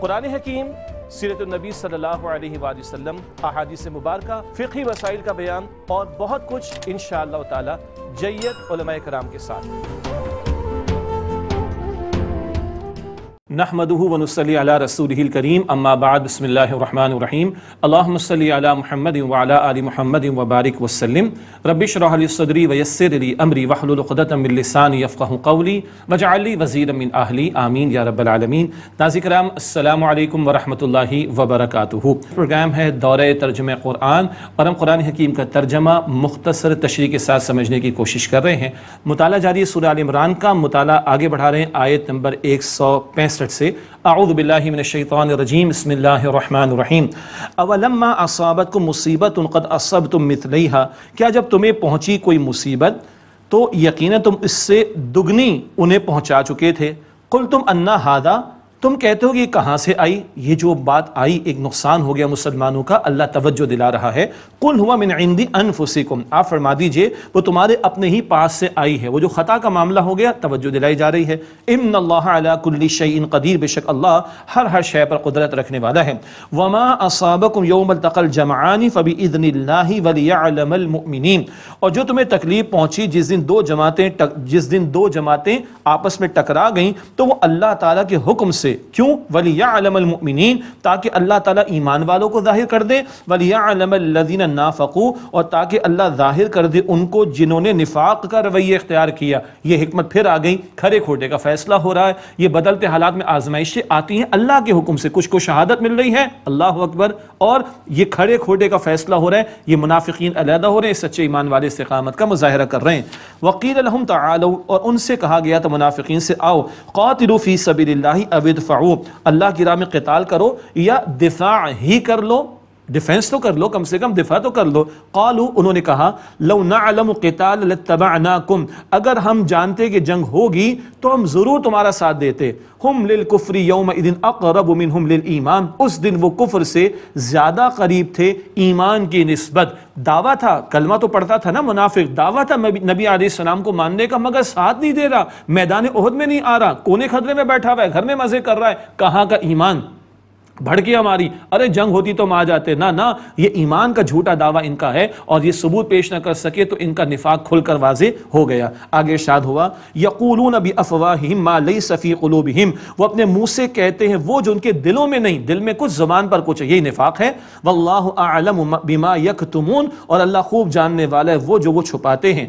قرآن حکیم سیرت النبی صلی اللہ علیہ وآلہ وسلم احادیث مبارکہ فقہی وسائل کا بیان اور بہت کچھ انشاءاللہ تعالی اللہ تعالیٰ جیت کرام کے ساتھ نحمده ونصلي على رسوله الكريم اما بعد بسم الله الرحمن الرحيم اللهم صل على محمد وعلى ال محمد وبارك وسلم رب اشرح لي صدري ويسر لي امري واحلل عقدة من لساني يفقهوا قولي واجعل لي وزيرا من اهلي امين يا رب العالمین ناظر کرام السلام علیکم و الله اللہ وبرکاتہ پروگرام ہے دورہ ترجمہ قرآن اور ہم قرآن حکیم کا ترجمہ مختصر تشریح کے ساتھ سمجھنے کی کوشش کر رہے ہیں مطالعہ جاری سورہ عمران کا مطالعہ آگے بڑھا رہے ہیں آیت نمبر ایک سو پینسٹھ سٹ سے اعوذ باللہ من الشیطان الرجیم بسم اللہ الرحمن الرحیم اولما اصابت کو مصیبت ان قد اصب تم کیا جب تمہیں پہنچی کوئی مصیبت تو یقینا تم اس سے دگنی انہیں پہنچا چکے تھے قل تم انا ہادہ تم کہتے ہو کہ یہ کہاں سے آئی یہ جو بات آئی ایک نقصان ہو گیا مسلمانوں کا اللہ توجہ دلا رہا ہے کُل ہوا من انفسکم آپ فرما دیجئے وہ تمہارے اپنے ہی پاس سے آئی ہے وہ جو خطا کا معاملہ ہو گیا توجہ دلائی جا رہی ہے امن اللہ کل شعیل قدیر بے شک اللہ ہر ہر شے پر قدرت رکھنے والا ہے اصابکم یوم فبی ادن اللہ المؤمنین اور جو تمہیں تکلیف پہنچی جس دن دو جماعتیں جس دن دو جماعتیں آپس میں ٹکرا گئیں تو وہ اللہ تعالیٰ کے حکم سے سے کیوں وَلِيَعْلَمَ الْمُؤْمِنِينَ تاکہ اللہ تعالیٰ ایمان والوں کو ظاہر کر دے وَلِيَعْلَمَ الَّذِينَ نَافَقُوا اور تاکہ اللہ ظاہر کر دے ان کو جنہوں نے نفاق کا رویہ اختیار کیا یہ حکمت پھر آگئی کھرے کھوڑے کا فیصلہ ہو رہا ہے یہ بدلتے حالات میں آزمائشیں آتی ہیں اللہ کے حکم سے کچھ کو شہادت مل رہی ہے اللہ اکبر اور یہ کھڑے کھوڑے کا فیصلہ ہو رہا ہے یہ منافقین علیدہ ہو رہے ہیں سچے ایمان والے استقامت کا مظاہرہ کر رہے ہیں وَقِيلَ لَهُمْ تَعَالَوْا اور ان سے کہا گیا تو منافقین سے آؤ قَاتِلُوا فِي سَبِلِ اللَّهِ فاؤ اللہ کی راہ میں قتال کرو یا دفاع ہی کر لو ڈیفینس تو کر لو کم سے کم دفاع تو کر لو قالو انہوں نے کہا لو نعلم قتال لتبعناکم اگر ہم جانتے کہ جنگ ہوگی تو ہم ضرور تمہارا ساتھ دیتے ہم للکفر لل اقرب منہم للایمان اس دن وہ کفر سے زیادہ قریب تھے ایمان کی نسبت دعویٰ تھا کلمہ تو پڑھتا تھا نا منافق دعویٰ تھا نبی علیہ السلام کو ماننے کا مگر ساتھ نہیں دے رہا میدان عہد میں نہیں آ رہا کونے خطرے میں بیٹھا ہوا ہے گھر میں مزے کر رہا ہے کہاں کا ایمان بھڑکیاں ہماری ارے جنگ ہوتی تو ہم آ جاتے نہ نہ یہ ایمان کا جھوٹا دعویٰ ان کا ہے اور یہ ثبوت پیش نہ کر سکے تو ان کا نفاق کھل کر واضح ہو گیا آگے شاد ہوا یقولون یقول افواہم لیس صفی قلوبہم وہ اپنے منہ سے کہتے ہیں وہ جو ان کے دلوں میں نہیں دل میں کچھ زبان پر کچھ یہی نفاق ہے واللہ اعلم بما یکتمون اور اللہ خوب جاننے والا ہے وہ جو وہ چھپاتے ہیں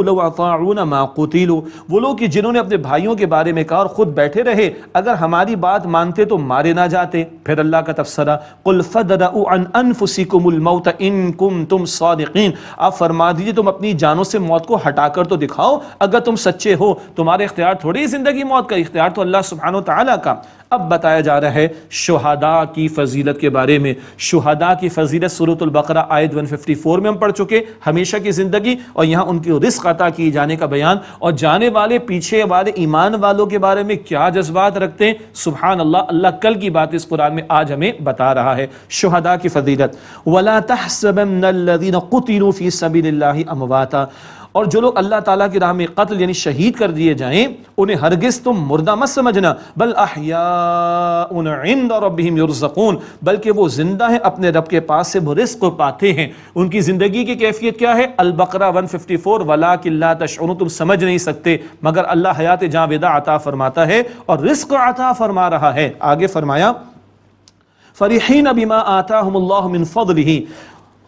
لو اطاعونا ما قتلوا وہ لوگ جنہوں نے اپنے بھائیوں کے بارے میں کہا اور خود بیٹھے رہے اگر ہماری ہماری بات مانتے تو مارے نہ جاتے پھر اللہ کا تفسرہ قل فدرعو عن انفسکم الموت انکم تم صادقین آپ فرما دیجئے تم اپنی جانوں سے موت کو ہٹا کر تو دکھاؤ اگر تم سچے ہو تمہارے اختیار تھوڑی زندگی موت کا اختیار تو اللہ سبحانہ وتعالی کا اب بتایا جا رہا ہے شہداء کی فضیلت کے بارے میں شہداء کی فضیلت صورت آیت 154 میں ہم پڑھ چکے ہمیشہ کی زندگی اور یہاں ان کی رزق عطا کیے جانے کا بیان اور جانے والے پیچھے والے ایمان والوں کے بارے میں کیا جذبات رکھتے ہیں سبحان اللہ اللہ کل کی بات اس قرآن میں آج ہمیں بتا رہا ہے شہداء کی فضیلت وَلَا تَحْسَبَنَّ الَّذِينَ قُتِلُوا فِي اللَّهِ أَمْوَاتًا اور جو لوگ اللہ تعالیٰ کی راہ میں قتل یعنی شہید کر دیے جائیں انہیں ہرگز تم مردہ مت سمجھنا بل عند ربهم یرزقون بلکہ وہ زندہ ہیں اپنے رب کے پاس سے وہ رزق پاتے ہیں ان کی زندگی کی کیفیت کیا ہے البقرہ 154 ولا فور تشعرون تم سمجھ نہیں سکتے مگر اللہ حیات جاویدہ عطا فرماتا ہے اور رزق عطا فرما رہا ہے آگے فرمایا فریحین بما آتاہم اللہ من فضلی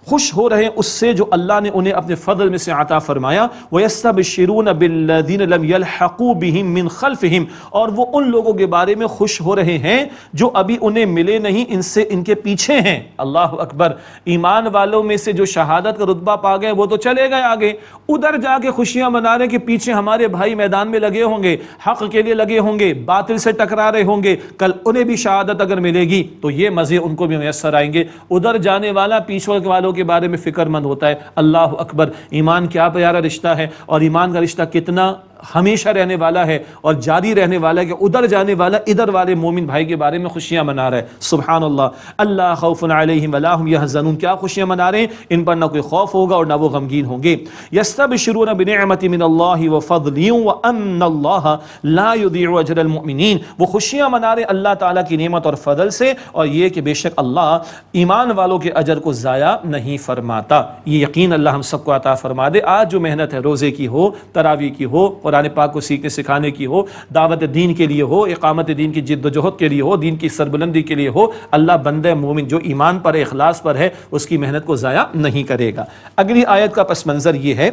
خوش ہو رہے ہیں اس سے جو اللہ نے انہیں اپنے فضل میں سے عطا فرمایا بِالَّذِينَ لَمْ يَلْحَقُوا بِهِمْ مِنْ خَلْفِهِمْ اور وہ ان لوگوں کے بارے میں خوش ہو رہے ہیں جو ابھی انہیں ملے نہیں ان سے ان کے پیچھے ہیں اللہ اکبر ایمان والوں میں سے جو شہادت کا رتبہ پا گئے وہ تو چلے گئے آگے ادھر جا کے خوشیاں منا رہے کہ پیچھے ہمارے بھائی میدان میں لگے ہوں گے حق کے لیے لگے ہوں گے باطل سے ٹکرا رہے ہوں گے کل انہیں بھی شہادت اگر ملے گی تو یہ مزے ان کو بھی میسر آئیں گے ادھر جانے والا پیچھے والوں کے بارے میں فکر مند ہوتا ہے اللہ اکبر ایمان کیا پیارا رشتہ ہے اور ایمان کا رشتہ کتنا ہمیشہ رہنے والا ہے اور جاری رہنے والا ہے کہ ادھر جانے والا ادھر والے مومن بھائی کے بارے میں خوشیاں منا رہا ہے سبحان اللہ اللہ خوف علیہم ولا هم یحزنون کیا خوشیاں منا رہے ہیں ان پر نہ کوئی خوف ہوگا اور نہ وہ غمگین ہوں گے یستبشرون بنعمت من اللہ وفضل وان اللہ لا يضيع اجر المؤمنین وہ خوشیاں منا رہے ہیں اللہ تعالی کی نعمت اور فضل سے اور یہ کہ بے شک اللہ ایمان والوں کے اجر کو ضائع نہیں فرماتا یہ یقین اللہ ہم سب کو عطا فرما دے آج جو محنت ہے روزے کی ہو تراوی کی ہو اور قرآن پاک کو سیکھنے سکھانے کی ہو دعوت دین کے لیے ہو اقامت دین کی جد و جہد کے لیے ہو دین کی سربلندی کے لیے ہو اللہ بند مومن جو ایمان پر اخلاص پر ہے اس کی محنت کو ضائع نہیں کرے گا اگلی آیت کا پس منظر یہ ہے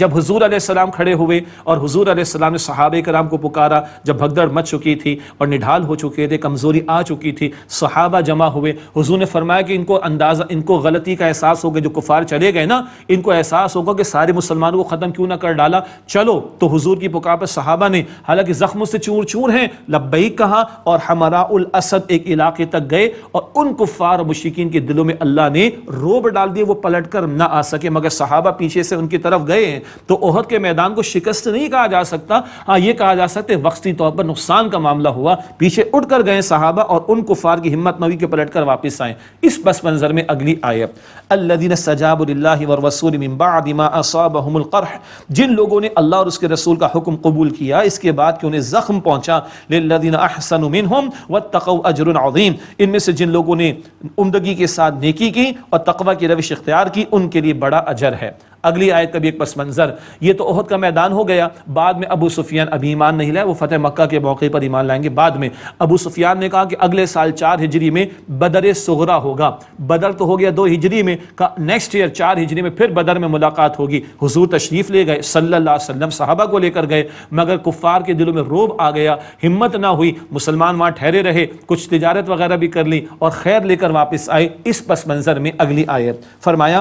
جب حضور علیہ السلام کھڑے ہوئے اور حضور علیہ السلام نے صحابہ کرام کو پکارا جب بھگدڑ مچ چکی تھی اور نڈھال ہو چکے تھے کمزوری آ چکی تھی صحابہ جمع ہوئے حضور نے فرمایا کہ ان کو اندازہ ان کو غلطی کا احساس ہوگا جو کفار چلے گئے نا ان کو احساس ہوگا کہ سارے مسلمانوں کو ختم کیوں نہ کر ڈالا چلو تو حضور کی پکار پر صحابہ نے حالانکہ زخموں سے چور چور ہیں لبئی کہاں اور ہمارا الاسد ایک علاقے تک گئے اور ان کفار مشکین کے دلوں میں اللہ نے روب ڈال دیے وہ پلٹ کر نہ آ سکے مگر صحابہ پیچھے سے ان کی طرف گئے ہیں تو عہد کے میدان کو شکست نہیں کہا جا سکتا ہاں یہ کہا جا سکتا ہے وقتی طور پر نقصان کا معاملہ ہوا پیچھے اٹھ کر گئے صحابہ اور ان کفار کی ہمت نوی کے پلٹ کر واپس آئیں اس بس منظر میں اگلی آیت الَّذِينَ سَجَابُ لِلَّهِ وَرْوَسُولِ مِن بَعْدِ مَا أَصَابَهُمُ الْقَرْحِ جن لوگوں نے اللہ اور اس کے رسول کا حکم قبول کیا اس کے بعد کہ انہیں زخم پہنچا لِلَّذِينَ أَحْسَنُ مِنْهُمْ وَاتَّقَوْ أَجْرٌ عَظِيمٌ ان میں سے جن لوگوں نے امدگی کے ساتھ نیکی کی اور تقوی کی روش اختیار کی ان کے لئے بڑا عجر ہے اگلی آیت کا بھی ایک پس منظر یہ تو عہد کا میدان ہو گیا بعد میں ابو سفیان ابھی ایمان نہیں لائے وہ فتح مکہ کے موقع پر ایمان لائیں گے بعد میں ابو سفیان نے کہا کہ اگلے سال چار ہجری میں بدر سہرا ہوگا بدر تو ہو گیا دو ہجری میں کہا نیکسٹ ایئر چار ہجری میں پھر بدر میں ملاقات ہوگی حضور تشریف لے گئے صلی اللہ علیہ وسلم صحابہ کو لے کر گئے مگر کفار کے دلوں میں روب آ گیا ہمت نہ ہوئی مسلمان وہاں ٹھہرے رہے کچھ تجارت وغیرہ بھی کر لی اور خیر لے کر واپس آئے اس پس منظر میں اگلی آیت فرمایا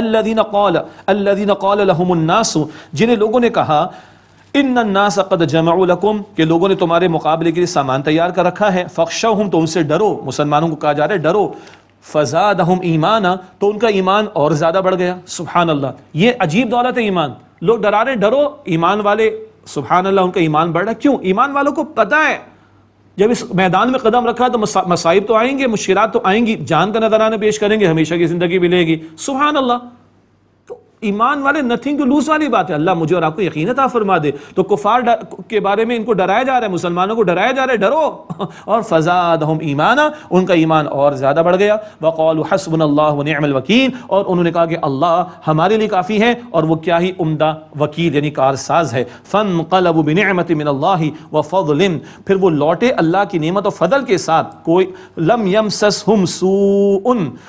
الذين الذین قال قال لهم الناس جنہیں لوگوں نے کہا ان الناس قد جمعوا لکم کہ لوگوں نے تمہارے مقابلے کے لیے سامان تیار کر رکھا ہے فخشوهم تو ان سے ڈرو مسلمانوں کو کہا جا رہا ہے ڈرو فزادهم ایمانا تو ان کا ایمان اور زیادہ بڑھ گیا سبحان اللہ یہ عجیب دولت ہے ایمان لوگ ڈرا رہے ڈرو ایمان والے سبحان اللہ ان کا ایمان بڑھ رہا کیوں ایمان والوں کو پتہ ہے جب اس میدان میں قدم رکھا تو مصائب تو آئیں گے مشکلات تو آئیں گی جان کا نظرانہ پیش کریں گے ہمیشہ کی زندگی ملے گی سبحان اللہ ایمان والے نتھنگ تو لوس والی بات ہے اللہ مجھے اور آپ کو یقین عطا فرما دے تو کفار کے بارے میں ان کو ڈرائے جا رہے ہیں مسلمانوں کو ڈرائے جا رہے ہیں ڈرو اور فزادہم ایمانا ان کا ایمان اور زیادہ بڑھ گیا وقالو حسبن اللہ و نعم الوکیل اور انہوں نے کہا کہ اللہ ہمارے لئے کافی ہے اور وہ کیا ہی امدہ وکیل یعنی کارساز ہے فانقلبو بنعمت من اللہ وفضل پھر وہ لوٹے اللہ کی نعمت و فضل کے ساتھ کوئی لم یمسسہم سوء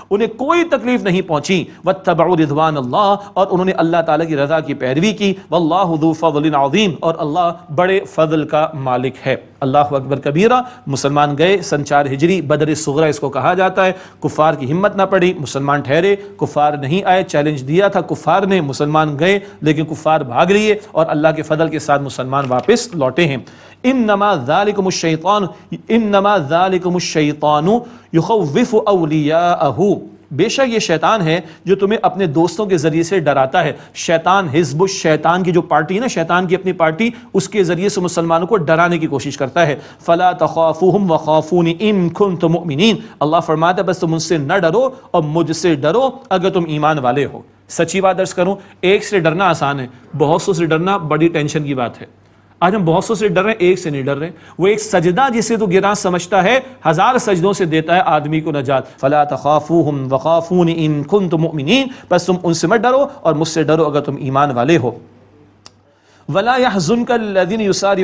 انہیں کوئی تکلیف نہیں پہنچی واتبعو رضوان اللہ اور اور انہوں نے اللہ تعالیٰ کی رضا کی پیروی کی واللہ ذو فضل عظیم اور اللہ بڑے فضل کا مالک ہے اللہ اکبر کبیرہ مسلمان گئے سن چار ہجری بدر صغرہ اس کو کہا جاتا ہے کفار کی ہمت نہ پڑی مسلمان ٹھہرے کفار نہیں آئے چیلنج دیا تھا کفار نے مسلمان گئے لیکن کفار بھاگ لیے اور اللہ کے فضل کے ساتھ مسلمان واپس لوٹے ہیں انما ذالکم الشیطان انما ذالکم الشیطان یخوف اولیاءہو بے شک یہ شیطان ہے جو تمہیں اپنے دوستوں کے ذریعے سے ڈراتا ہے شیطان حزب شیطان کی جو پارٹی ہے نا شیطان کی اپنی پارٹی اس کے ذریعے سے مسلمانوں کو ڈرانے کی کوشش کرتا ہے فلاں ان تم مؤمنین اللہ فرماتا ہے بس تم ان سے نہ ڈرو اور مجھ سے ڈرو اگر تم ایمان والے ہو سچی بات درس کروں ایک سے ڈرنا آسان ہے بہت سو سے ڈرنا بڑی ٹینشن کی بات ہے آج ہم بہت سو سے ڈر رہے ہیں ایک سے نہیں ڈر رہے وہ ایک سجدہ جسے تو گران سمجھتا ہے ہزار سجدوں سے دیتا ہے آدمی کو نجات مؤمنین پس تم ان سے مت ڈرو اور مجھ سے ڈرو اگر تم ایمان والے ہو ولاسار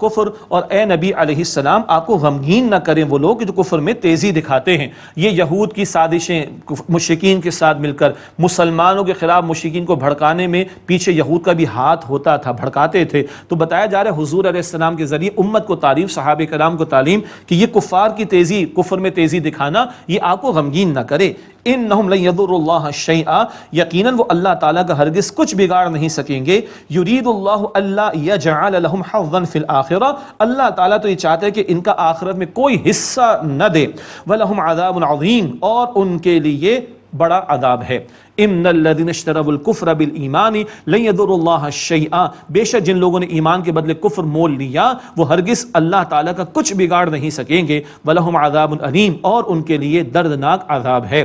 کفر اور اے نبی علیہ السلام آپ کو غمگین نہ کریں وہ لوگ جو کفر میں تیزی دکھاتے ہیں یہ یہود کی سازشیں مشکین کے ساتھ مل کر مسلمانوں کے خلاف مشکین کو بھڑکانے میں پیچھے یہود کا بھی ہاتھ ہوتا تھا بھڑکاتے تھے تو بتایا جا رہا ہے حضور علیہ السلام کے ذریعے امت کو تعریف صحابہ کرام کو تعلیم کہ یہ کفار کی تیزی کفر میں تیزی دکھانا یہ آپ کو غمگین نہ کرے انہم لن یدر اللہ شیئا یقینا وہ اللہ تعالیٰ کا ہرگز کچھ بگاڑ نہیں سکیں گے یرید اللہ اللہ یجعل لہم حظا فی الاخرہ اللہ تعالیٰ تو یہ چاہتا ہے کہ ان کا آخرت میں کوئی حصہ نہ دے ولہم عذاب عظیم اور ان کے لیے بڑا عذاب ہے امن الدین اشترب الکفر ابل ایمانی لدر اللہ شعیح بے شک جن لوگوں نے ایمان کے بدلے کفر مول لیا وہ ہرگز اللہ تعالیٰ کا کچھ بگاڑ نہیں سکیں گے بلحم عذاب العلیم اور ان کے لیے دردناک عذاب ہے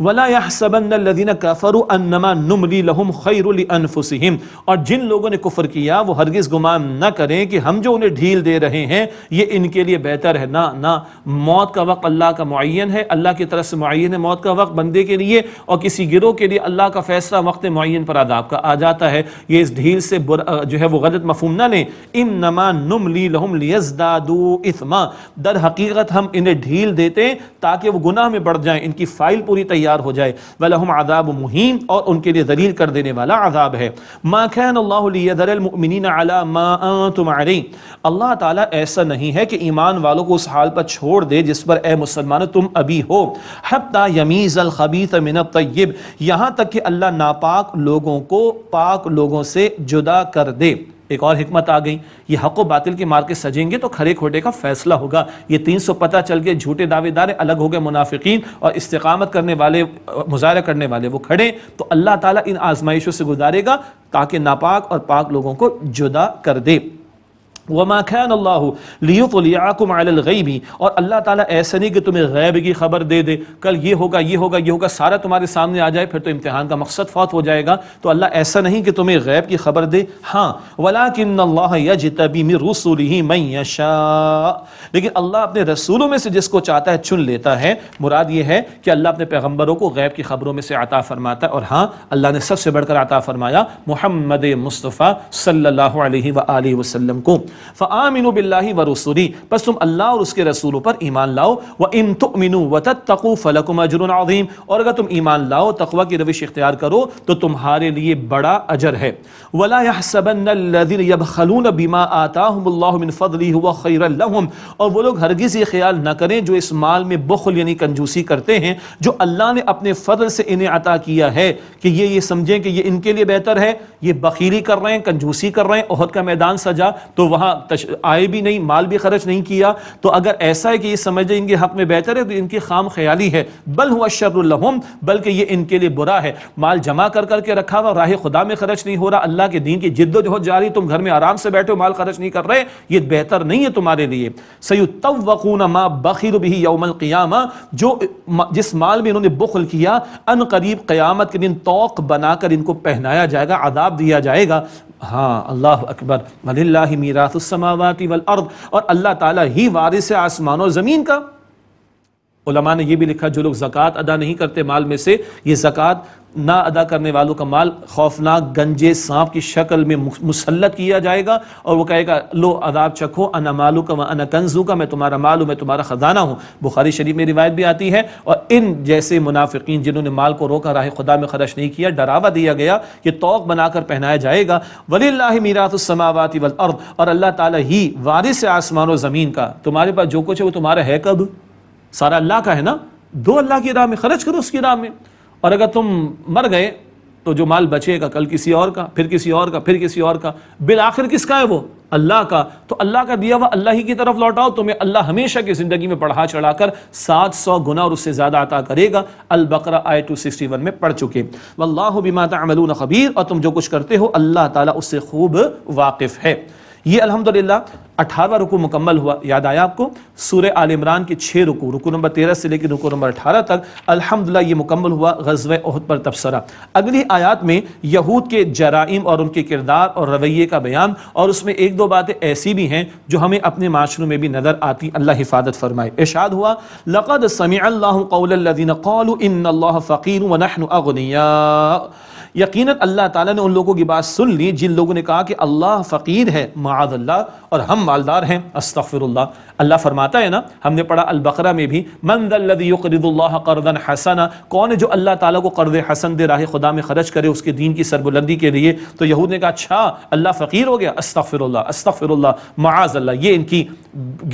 الَّذِينَ سبن أَنَّمَا نُمْلِي لَهُمْ خَيْرُ لِأَنفُسِهِمْ اور جن لوگوں نے کفر کیا وہ ہرگز گمان نہ کریں کہ ہم جو انہیں ڈھیل دے رہے ہیں یہ ان کے لیے بہتر ہے نہ نہ موت کا وقت اللہ کا معین ہے اللہ کی طرف سے معین ہے موت کا وقت بندے کے لیے اور کسی گروہ کے لیے اللہ کا فیصلہ وقت معین پر آداب کا آ جاتا ہے یہ اس ڈھیل سے جو ہے وہ غلط مفہوم نہ لیں نُمْلِي لَهُمْ لِيَزْدَادُوا اِثْمَا در حقیقت ہم انہیں ڈھیل دیتے تاکہ وہ گناہ میں بڑھ جائیں ان کی فائل پوری تیار تیار ہو جائے ولہم عذاب مہین اور ان کے لئے ذلیل کر دینے والا عذاب ہے ما کین اللہ لیدر المؤمنین علا ما انتم عری اللہ تعالیٰ ایسا نہیں ہے کہ ایمان والوں کو اس حال پر چھوڑ دے جس پر اے مسلمان تم ابھی ہو حتی یمیز الخبیث من الطیب یہاں تک کہ اللہ ناپاک لوگوں کو پاک لوگوں سے جدا کر دے ایک اور حکمت آ گئی یہ حق و باطل کے مارکے سجیں گے تو کھڑے کھوٹے کا فیصلہ ہوگا یہ تین سو پتہ چل گئے جھوٹے دعوے دارے الگ ہو گئے منافقین اور استقامت کرنے والے مظاہرہ کرنے والے وہ کھڑے تو اللہ تعالیٰ ان آزمائشوں سے گزارے گا تاکہ ناپاک اور پاک لوگوں کو جدا کر دے اللہ اور اللہ تعالیٰ ایسا نہیں کہ تمہیں غیب کی خبر دے دے کل یہ ہوگا یہ ہوگا یہ ہوگا سارا تمہارے سامنے آ جائے پھر تو امتحان کا مقصد فوت ہو جائے گا تو اللہ ایسا نہیں کہ تمہیں غیب کی خبر دے ہاں لیکن اللہ اپنے رسولوں میں سے جس کو چاہتا ہے چن لیتا ہے مراد یہ ہے کہ اللہ اپنے پیغمبروں کو غیب کی خبروں میں سے عطا فرماتا ہے اور ہاں اللہ نے سب سے بڑھ کر عطا فرمایا محمد مصطفیٰ صلی اللہ علیہ وآلہ وسلم کو فآمنوا باللہ ورسولی پس تم اللہ اور اس کے رسولوں پر ایمان لاؤ وَإِن تُؤْمِنُوا وَتَتَّقُوا فَلَكُمْ اجر عظیم اور اگر تم ایمان لاؤ تقوی کی روش اختیار کرو تو تمہارے لیے بڑا اجر ہے وَلَا يَحْسَبَنَّ الَّذِينَ يَبْخَلُونَ بِمَا آتَاهُمُ اللَّهُ مِن فَضْلِهِ هُوَ خَيْرًا لَهُمْ اور وہ لوگ ہرگز یہ خیال نہ کریں جو اس مال میں بخل یعنی کنجوسی کرتے ہیں جو اللہ نے اپنے فضل سے انہیں عطا کیا ہے کہ یہ یہ سمجھیں کہ یہ ان کے لیے بہتر ہے یہ بخیلی کر رہے ہیں کنجوسی کر رہے ہیں عہد کا میدان سجا تو وہاں وہاں آئے بھی نہیں مال بھی خرچ نہیں کیا تو اگر ایسا ہے کہ یہ سمجھے ان کے حق میں بہتر ہے تو ان کی خام خیالی ہے بل ہوا شر الحم بلکہ یہ ان کے لیے برا ہے مال جمع کر کر کے رکھا ہوا راہ خدا میں خرچ نہیں ہو رہا اللہ کے دین کی جد و جہد جاری تم گھر میں آرام سے بیٹھے ہو مال خرچ نہیں کر رہے یہ بہتر نہیں ہے تمہارے لیے سیتوقون ما بخیر بھی یوم القیامہ جو جس مال میں انہوں نے بخل کیا ان قریب قیامت کے دن توق بنا کر ان کو پہنایا جائے گا عذاب دیا جائے گا ہاں اللہ اکبر اللہ میرا السماوات والارض اور اللہ تعالیٰ ہی وارث آسمان و زمین کا علماء نے یہ بھی لکھا جو لوگ زکاة ادا نہیں کرتے مال میں سے یہ زکاة نہ ادا کرنے والوں کا مال خوفناک گنجے سانپ کی شکل میں مسلط کیا جائے گا اور وہ کہے گا لو عذاب چکھو انا مالو کا انا کنزو کا میں تمہارا مال ہوں میں تمہارا خزانہ ہوں بخاری شریف میں روایت بھی آتی ہے اور ان جیسے منافقین جنہوں نے مال کو روکا راہ خدا میں خرچ نہیں کیا ڈراوا دیا گیا کہ توق بنا کر پہنایا جائے گا ولی اللہ میرات والارض اور اللہ تعالیٰ ہی وارث آسمان و زمین کا تمہارے پاس جو کچھ ہے وہ تمہارا ہے کب سارا اللہ کا ہے نا دو اللہ کی راہ میں خرچ کرو اس کی راہ میں اور اگر تم مر گئے تو جو مال بچے گا کل کسی اور کا پھر کسی اور کا پھر کسی اور کا بالآخر کس کا ہے وہ اللہ کا تو اللہ کا دیا ہوا اللہ ہی کی طرف لوٹاؤ تمہیں اللہ ہمیشہ کی زندگی میں پڑھا چڑھا کر سات سو گنا اور اس سے زیادہ عطا کرے گا ٹو سکسٹی ون میں پڑھ چکے بما تعملون خبیر اور تم جو کچھ کرتے ہو اللہ تعالیٰ اس سے خوب واقف ہے یہ الحمدللہ اٹھارہ رکو مکمل ہوا یاد آیا آپ کو سورہ آل عمران کے چھے رکو رکو نمبر تیرہ سے لیکن رکو نمبر اٹھارہ تک الحمدللہ یہ مکمل ہوا غزوہ احد پر تفسرہ اگلی آیات میں یہود کے جرائم اور ان کے کردار اور رویے کا بیان اور اس میں ایک دو باتیں ایسی بھی ہیں جو ہمیں اپنے معاشروں میں بھی نظر آتی اللہ حفاظت فرمائے اشاد ہوا لَقَدْ سَمِعَ اللَّهُ قَوْلَ الَّذِينَ قَالُوا إِنَّ اللَّهَ فَقِيرٌ وَنَحْنُ أَغْنِيَاءُ یقیناً اللہ تعالیٰ نے ان لوگوں کی بات سن لی جن لوگوں نے کہا کہ اللہ فقیر ہے معاذ اللہ اور ہم مالدار ہیں استغفر اللہ اللہ فرماتا ہے نا ہم نے پڑھا البقرہ میں بھی من الذي یقرض الله قرضا حسنا کون ہے جو اللہ تعالیٰ کو قرض حسن دے راہ خدا میں خرچ کرے اس کے دین کی سربلندی کے لیے تو یہود نے کہا اچھا اللہ فقیر ہو گیا استغفر اللہ استغفر اللہ معاذ اللہ یہ ان کی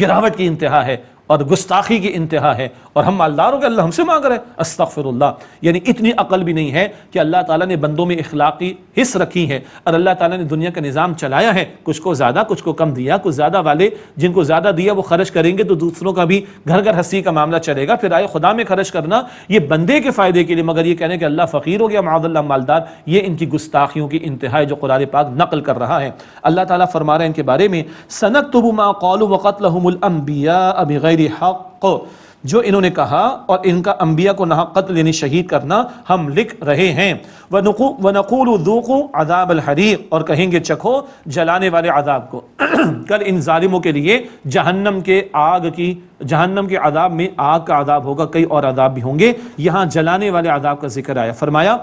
گراوٹ کی انتہا ہے اور گستاخی کی انتہا ہے اور ہم مالداروں کہ اللہ ہم سے رہے ہیں استغفر اللہ یعنی اتنی عقل بھی نہیں ہے کہ اللہ تعالیٰ نے بندوں میں اخلاقی حص رکھی ہے اور اللہ تعالیٰ نے دنیا کا نظام چلایا ہے کچھ کو زیادہ کچھ کو کم دیا کچھ زیادہ والے جن کو زیادہ دیا وہ خرچ کریں گے تو دوسروں کا بھی گھر گھر ہنسی کا معاملہ چلے گا پھر آئے خدا میں خرچ کرنا یہ بندے کے فائدے کے لیے مگر یہ کہنے کہ اللہ فقیر ہو گیا معاذ اللہ مالدار یہ ان کی گستاخیوں کی انتہا ہے جو قرآن پاک نقل کر رہا ہے اللہ تعالیٰ فرما رہے ہیں ان کے بارے میں صنع ما ماقول وقت الانبیاء بغیر بغیر حق جو انہوں نے کہا اور ان کا انبیاء کو نہ قتل یعنی شہید کرنا ہم لکھ رہے ہیں وَنَقُولُ ذُوقُ عَذَابَ الْحَرِيقِ اور کہیں گے چکھو جلانے والے عذاب کو کل ان ظالموں کے لیے جہنم کے آگ کی جہنم کے عذاب میں آگ کا عذاب ہوگا کئی اور عذاب بھی ہوں گے یہاں جلانے والے عذاب کا ذکر آیا فرمایا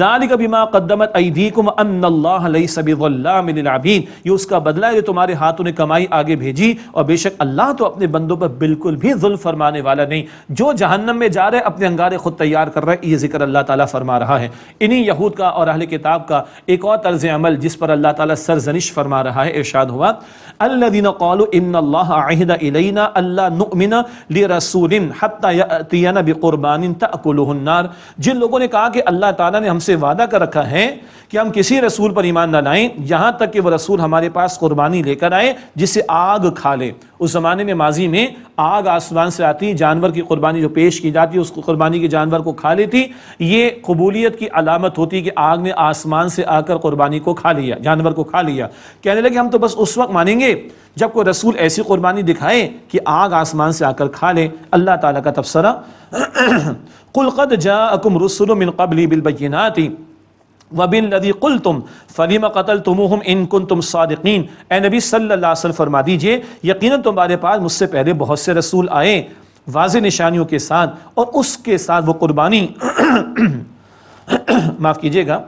ذالک بما قدمت ایدیکم ان اللہ لیس بظلام للعبین یہ اس کا بدلہ ہے جو تمہارے ہاتھوں نے کمائی آگے بھیجی اور بے شک اللہ تو اپنے بندوں پر بالکل بھی ظلم فرمانے والا نہیں جو جہنم میں جا رہے اپنے انگارے خود تیار کر رہے یہ ذکر اللہ تعالیٰ فرما رہا ہے انہی یہود کا اور اہل کتاب کا ایک اور طرز عمل جس پر اللہ تعالیٰ سرزنش فرما رہا ہے ارشاد ہوا الذين قالوا ان الله عهد الينا الا نؤمن لرسول حتى ياتينا بقربان تاكله النار جن لوگوں نے کہا کہ اللہ تعالیٰ نے ہم سے وعدہ کر رکھا ہے کہ ہم کسی رسول پر ایمان نہ لائیں یہاں تک کہ وہ رسول ہمارے پاس قربانی لے کر آئے جسے آگ کھا لے اس زمانے میں ماضی میں آگ آسمان سے آتی جانور کی قربانی جو پیش کی جاتی اس قربانی کے جانور کو کھا لیتی یہ قبولیت کی علامت ہوتی کہ آگ نے آسمان سے آ کر قربانی کو کھا لیا جانور کو کھا لیا کہنے لگے ہم تو بس اس وقت مانیں گے جب کوئی رسول ایسی قربانی دکھائے کہ آگ آسمان سے آ کر کھا لے اللہ تعالیٰ کا تبصرہ قل قد جاءكم رسل من قبلي بالبينات وبالذي قلتم فلما قتلتموهم ان كنتم صادقين اے نبی صلی اللہ علیہ وسلم فرما دیجئے یقینا تمہارے پاس مجھ سے پہلے بہت سے رسول آئے واضح نشانیوں کے ساتھ اور اس کے ساتھ وہ قربانی معاف کیجئے گا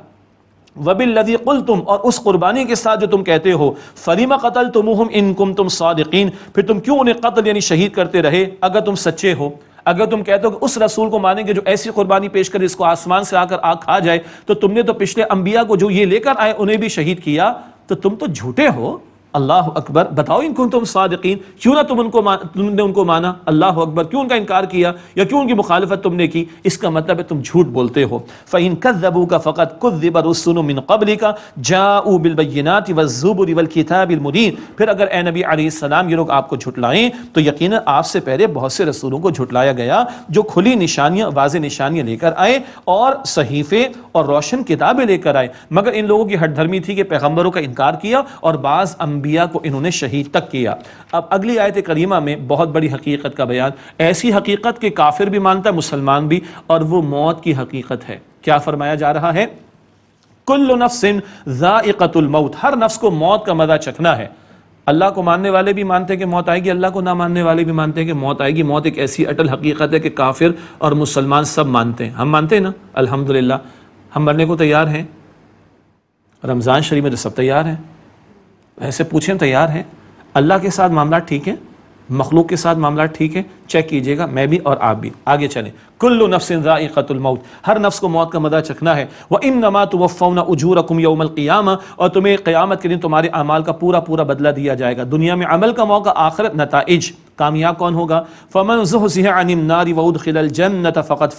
وبالذی قلتم اور اس قربانی کے ساتھ جو تم کہتے ہو فلیم قتلتموہم انکم تم صادقین پھر تم کیوں انہیں قتل یعنی شہید کرتے رہے اگر تم سچے ہو اگر تم کہتے ہو کہ اس رسول کو مانیں گے جو ایسی قربانی پیش کر اس کو آسمان سے آ کر آگ کھا جائے تو تم نے تو پچھلے انبیاء کو جو یہ لے کر آئے انہیں بھی شہید کیا تو تم تو جھوٹے ہو اللہ اکبر بتاؤ ان کو تم صادقین کیوں نہ تم ان کو تم نے ان کو مانا اللہ اکبر کیوں ان کا انکار کیا یا کیوں ان کی مخالفت تم نے کی اس کا مطلب ہے تم جھوٹ بولتے ہو فَإِن كَذَّبُوكَ فَقَدْ کا فقط کس قَبْلِكَ جَاءُوا بِالْبَيِّنَاتِ وَالزُّبُرِ وَالْكِتَابِ کا پھر اگر اے نبی علیہ السلام یہ لوگ آپ کو جھٹلائیں تو یقینا آپ سے پہلے بہت سے رسولوں کو جھٹلایا گیا جو کھلی نشانیاں واضح نشانیاں لے کر آئے اور صحیفے اور روشن کتابیں لے کر آئے مگر ان لوگوں کی ہٹ دھرمی تھی کہ پیغمبروں کا انکار کیا اور بعض امب انبیاء کو انہوں نے شہید تک کیا اب اگلی آیت کریمہ میں بہت بڑی حقیقت کا بیان ایسی حقیقت کافر بھی مانتا ہے مسلمان بھی اور وہ موت کی حقیقت ہے کیا فرمایا جا رہا ہے کل نفس نفس ذائقت الموت ہر کو موت کا ہے اللہ کو ماننے والے بھی مانتے ہیں کہ موت آئے گی اللہ کو نہ ماننے والے بھی مانتے ہیں کہ موت آئے گی موت ایک ایسی اٹل حقیقت ہے کہ کافر اور مسلمان سب مانتے ہیں ہم مانتے ہیں نا الحمدللہ ہم مرنے کو تیار ہیں رمضان شریف میں سب تیار ہیں ایسے پوچھیں تیار ہیں اللہ کے ساتھ معاملات ٹھیک ہیں مخلوق کے ساتھ معاملات ٹھیک ہے چیک کیجئے گا میں بھی اور آپ بھی آگے چلیں کلو نفس ذائقت الموت ہر نفس کو موت کا مدہ چکھنا ہے وَإِنَّمَا تُوَفَّوْنَ أُجُورَكُمْ يَوْمَ الْقِيَامَةِ اور تمہیں قیامت کے لئے تمہارے امال کا پورا پورا بدلہ دیا جائے گا دنیا میں عمل کا موقع آخرت نتائج کامیاب کون ہوگا فمن ضح عَنِمْ نَارِ ناری الْجَنَّةَ فَقَدْ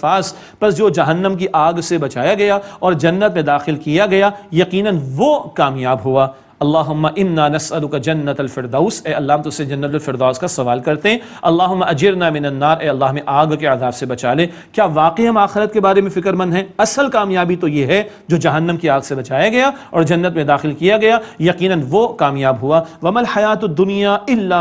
الجنت پس فاس جو جہنم کی آگ سے بچایا گیا اور جنت میں داخل کیا گیا یقیناً وہ کامیاب ہوا اللہ عمہ جنت کا جنت اللہ ہم تو جنت الفردوس کا سوال کرتے ہیں اللہ اجرنا من النار اے اللہ آگ کے عذاب سے بچا لے کیا واقعی ہم آخرت کے بارے میں فکر مند ہیں اصل کامیابی تو یہ ہے جو جہنم کی آگ سے بچایا گیا اور جنت میں داخل کیا گیا یقیناً وہ کامیاب ہوا ومن حیات دنیا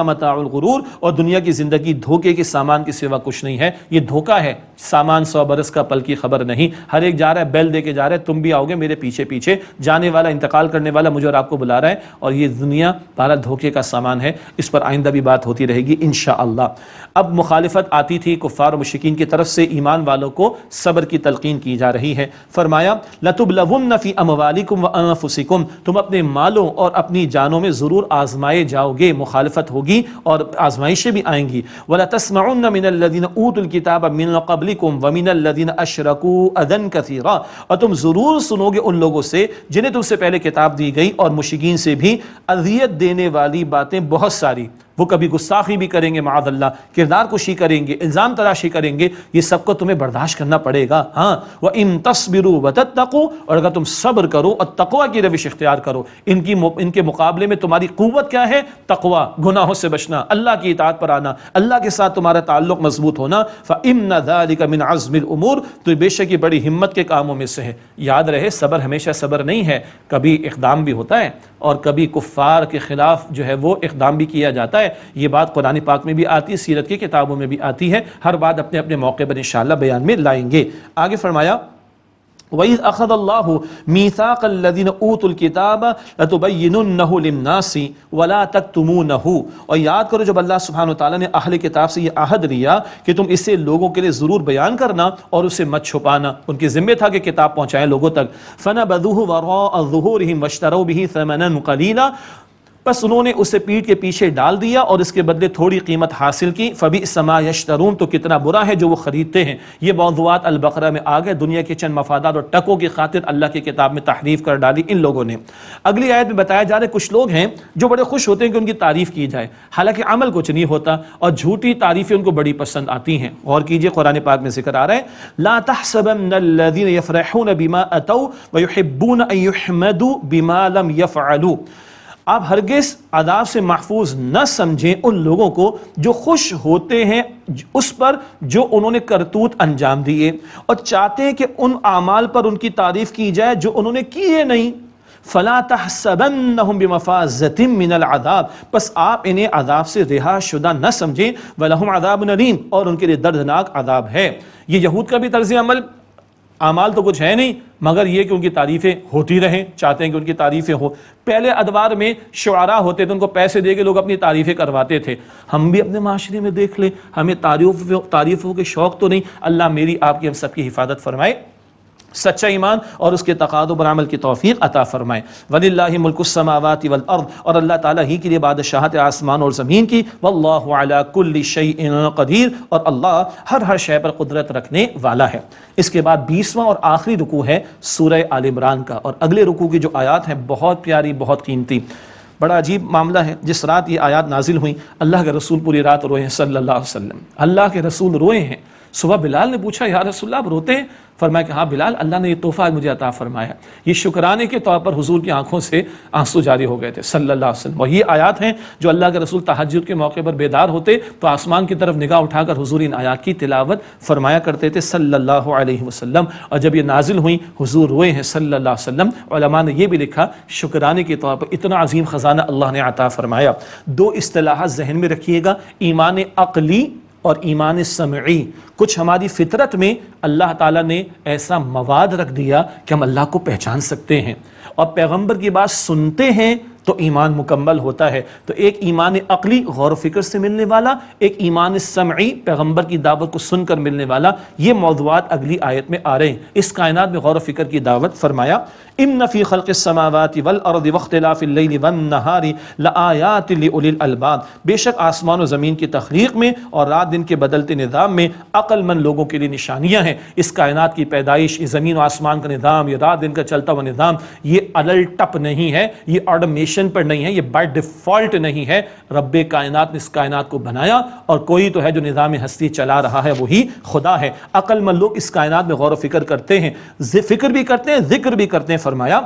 متاع الغرور اور دنیا کی زندگی دھوکے کے سامان کی سوا کچھ نہیں ہے یہ دھوکہ ہے سامان سو برس کا پل کی خبر نہیں ہر ایک جا رہا ہے بیل دے کے جا رہا ہے تم بھی آؤ گے میرے پیچھے پیچھے جانے والا انتقال کرنے والا مجھے اور آپ کو بلا رہا ہے رہا ہے اور یہ دنیا تعالیٰ دھوکے کا سامان ہے اس پر آئندہ بھی بات ہوتی رہے گی انشاءاللہ اب مخالفت آتی تھی کفار و مشکین کی طرف سے ایمان والوں کو صبر کی تلقین کی جا رہی ہے فرمایا لَتُبْلَوُنَّ فِي أَمْوَالِكُمْ وَأَنفُسِكُمْ تم اپنے مالوں اور اپنی جانوں میں ضرور آزمائے جاؤ گے مخالفت ہوگی اور آزمائشیں بھی آئیں گی وَلَتَسْمَعُنَّ مِنَ الَّذِينَ اُوتُ الْكِتَابَ مِنْ قَبْلِكُمْ وَمِنَ الَّذِينَ أَشْرَكُوا أَذًا كَثِيرًا اور تم ضرور سنو گے ان لوگوں سے جنہیں تم سے پہلے کتاب دی گئی اور مشکین سے بھی اذیت دینے والی باتیں بہت ساری وہ کبھی گستاخی بھی کریں گے معاذ اللہ کردار کشی کریں گے الزام تراشی کریں گے یہ سب کو تمہیں برداشت کرنا پڑے گا ہاں وہ ان تصبر و اور اگر تم صبر کرو اور تقوا کی روش اختیار کرو ان کی ان کے مقابلے میں تمہاری قوت کیا ہے تقوا گناہوں سے بچنا اللہ کی اطاعت پر آنا اللہ کے ساتھ تمہارا تعلق مضبوط ہونا فا ذَلِكَ مِنْ عَزْمِ من آظمر امور تو بے شکی بڑی ہمت کے کاموں میں سے ہے یاد رہے صبر ہمیشہ صبر نہیں ہے کبھی اقدام بھی ہوتا ہے اور کبھی کفار کے خلاف جو ہے وہ اقدام بھی کیا جاتا ہے ہے یہ بات قرآن پاک میں بھی آتی ہے سیرت کے کتابوں میں بھی آتی ہے ہر بات اپنے اپنے موقع پر انشاءاللہ بیان میں لائیں گے آگے فرمایا وَإِذْ أَخَذَ اللَّهُ مِيثَاقَ الَّذِينَ أُوتُوا الْكِتَابَ لَتُبَيِّنُنَّهُ لِلنَّاسِ وَلَا تَكْتُمُونَهُ اور یاد کرو جب اللہ سبحانہ وتعالی نے اہل کتاب سے یہ آہد لیا کہ تم اسے لوگوں کے لئے ضرور بیان کرنا اور اسے مت چھپانا ان کے ذمہ تھا کہ کتاب پہنچائیں لوگوں تک فَنَبَذُوهُ وَرَاءَ الظُّهُورِهِمْ وَاشْتَرَوْ بِهِ ثَمَنًا قَلِيلًا بس انہوں نے اسے پیٹ کے پیچھے ڈال دیا اور اس کے بدلے تھوڑی قیمت حاصل کی فبی اس سما تو کتنا برا ہے جو وہ خریدتے ہیں یہ موضوعات البقرہ میں آگئے دنیا کے چند مفادات اور ٹکوں کی خاطر اللہ کی کتاب میں تحریف کر ڈالی ان لوگوں نے اگلی آیت میں بتایا جا رہے کچھ لوگ ہیں جو بڑے خوش ہوتے ہیں کہ ان کی تعریف کی جائے حالانکہ عمل کچھ نہیں ہوتا اور جھوٹی تعریفیں ان کو بڑی پسند آتی ہیں غور کیجئے قرآن پاک میں ذکر آ لم یفعلوا آپ ہرگز عذاب سے محفوظ نہ سمجھیں ان لوگوں کو جو خوش ہوتے ہیں اس پر جو انہوں نے کرتوت انجام دیے اور چاہتے ہیں کہ ان اعمال پر ان کی تعریف کی جائے جو انہوں نے کیے نہیں فَلَا تَحْسَبَنَّهُمْ بِمَفَازَتِمْ مِنَ الْعَذَابِ پس آپ انہیں عذاب سے رہا شدہ نہ سمجھیں وَلَهُمْ لہم آداب اور ان کے لیے دردناک عذاب ہے یہ یہود کا بھی طرز عمل اعمال تو کچھ ہے نہیں مگر یہ کہ ان کی تعریفیں ہوتی رہیں چاہتے ہیں کہ ان کی تعریفیں ہو پہلے ادوار میں شعرہ ہوتے تھے ان کو پیسے دے کے لوگ اپنی تعریفیں کرواتے تھے ہم بھی اپنے معاشرے میں دیکھ لیں ہمیں تعریف تعریفوں کے شوق تو نہیں اللہ میری آپ کی ہم سب کی حفاظت فرمائے سچا ایمان اور اس کے تقاد و عمل کی توفیق عطا فرمائے ولی اللہ ملک السماوات والارض اور اللہ تعالیٰ ہی کے لیے بادشاہت آسمان اور زمین کی واللہ اللہ کل شیء قدیر اور اللہ ہر ہر شے پر قدرت رکھنے والا ہے اس کے بعد بیسواں اور آخری رکوع ہے سورہ آل عمران کا اور اگلے رکوع کی جو آیات ہیں بہت پیاری بہت قیمتی بڑا عجیب معاملہ ہے جس رات یہ آیات نازل ہوئیں اللہ کے رسول پوری رات روئے ہیں صلی اللہ علیہ وسلم اللہ کے رسول روئے ہیں صبح بلال نے پوچھا یا رسول اللہ آپ روتے ہیں فرمایا کہ ہاں بلال اللہ نے یہ تحفہ مجھے عطا فرمایا یہ شکرانے کے طور پر حضور کی آنکھوں سے آنسو جاری ہو گئے تھے صلی اللہ علیہ وسلم یہ آیات ہیں جو اللہ کے رسول تحجد کے موقع پر بیدار ہوتے تو آسمان کی طرف نگاہ اٹھا کر حضور ان آیات کی تلاوت فرمایا کرتے تھے صلی اللہ علیہ وسلم اور جب یہ نازل ہوئیں حضور روئے ہیں صلی اللہ علیہ وسلم علماء نے یہ بھی لکھا شکرانے کے طور پر اتنا عظیم خزانہ اللہ نے عطا فرمایا دو اصطلاحات ذہن میں رکھیے گا ایمان عقلی اور ایمان سمعی کچھ ہماری فطرت میں اللہ تعالیٰ نے ایسا مواد رکھ دیا کہ ہم اللہ کو پہچان سکتے ہیں اور پیغمبر کی بات سنتے ہیں تو ایمان مکمل ہوتا ہے تو ایک ایمان عقلی غور و فکر سے ملنے والا ایک ایمان سمعی پیغمبر کی دعوت کو سن کر ملنے والا یہ موضوعات اگلی آیت میں آ رہے ہیں اس کائنات میں غور و فکر کی دعوت فرمایا لَآيَاتِ لِعُلِ الْأَلْبَادِ بے شک آسمان و زمین کی تخلیق میں اور رات دن کے بدلتے نظام میں عقل مند لوگوں کے لیے نشانیاں ہیں اس کائنات کی پیدائش یہ زمین و آسمان کا نظام یہ رات دن کا چلتا ہوا نظام یہ الل ٹپ نہیں ہے یہ اڈمیش کنڈیشن پر نہیں ہے یہ بائی ڈیفالٹ نہیں ہے رب کائنات نے اس کائنات کو بنایا اور کوئی تو ہے جو نظام ہستی چلا رہا ہے وہی خدا ہے عقل مند لوگ اس کائنات میں غور و فکر کرتے ہیں فکر بھی کرتے ہیں ذکر بھی کرتے ہیں فرمایا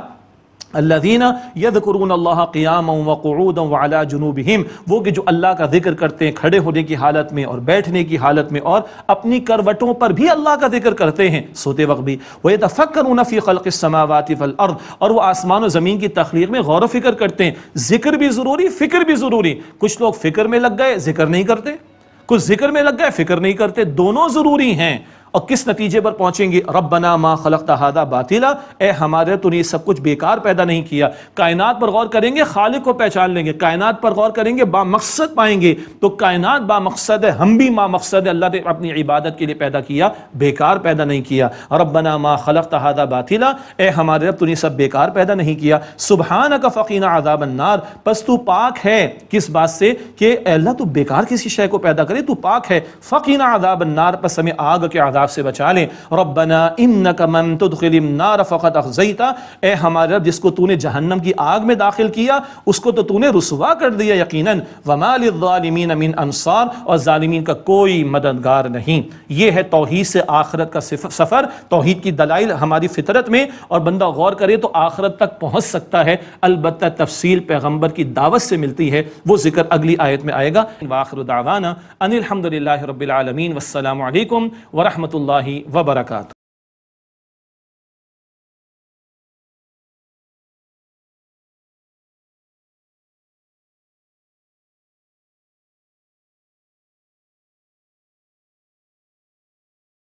اللہ یذکرون الله قیاما اللہ قیام و وہ کہ جو اللہ کا ذکر کرتے ہیں کھڑے ہونے کی حالت میں اور بیٹھنے کی حالت میں اور اپنی کروٹوں پر بھی اللہ کا ذکر کرتے ہیں سوتے وقت بھی وہ يتفکرون فی خلق السماوات والارض اور وہ آسمان و زمین کی تخلیق میں غور و فکر کرتے ہیں ذکر بھی ضروری فکر بھی ضروری کچھ لوگ فکر میں لگ گئے ذکر نہیں کرتے کچھ ذکر میں لگ گئے فکر نہیں کرتے دونوں ضروری ہیں اور کس نتیجے پر پہنچیں گے ربنا ما ماں خلق باطلا اے ہمارے نے یہ سب کچھ بیکار پیدا نہیں کیا کائنات پر غور کریں گے خالق کو پہچان لیں گے کائنات پر غور کریں گے با مقصد پائیں گے تو کائنات با مقصد ہے ہم بھی ما مقصد ہے اللہ نے اپنی عبادت کے لئے پیدا کیا بیکار پیدا نہیں کیا ربنا ما ماں خلق باطلا اے ہمارے رب نے سب بیکار پیدا نہیں کیا سبحانک فقینا عذاب النار پس تو پاک ہے کس بات سے کہ اے اللہ تو بیکار کسی شے کو پیدا کرے تو پاک ہے فقینا عذاب النار پس ہمیں آگ کے عذاب عذاب سے بچا لیں ربنا انک من تدخل النار فقط اخزیتا اے ہمارے رب جس کو تو نے جہنم کی آگ میں داخل کیا اس کو تو تو نے رسوا کر دیا یقینا وما للظالمین من انصار اور ظالمین کا کوئی مددگار نہیں یہ ہے توحید سے آخرت کا سفر توحید کی دلائل ہماری فطرت میں اور بندہ غور کرے تو آخرت تک پہنچ سکتا ہے البتہ تفصیل پیغمبر کی دعوت سے ملتی ہے وہ ذکر اگلی آیت میں آئے گا وآخر دعوانا ان الحمدللہ رب العالمین والسلام علیکم ورحمت اللہ وبرکاتہ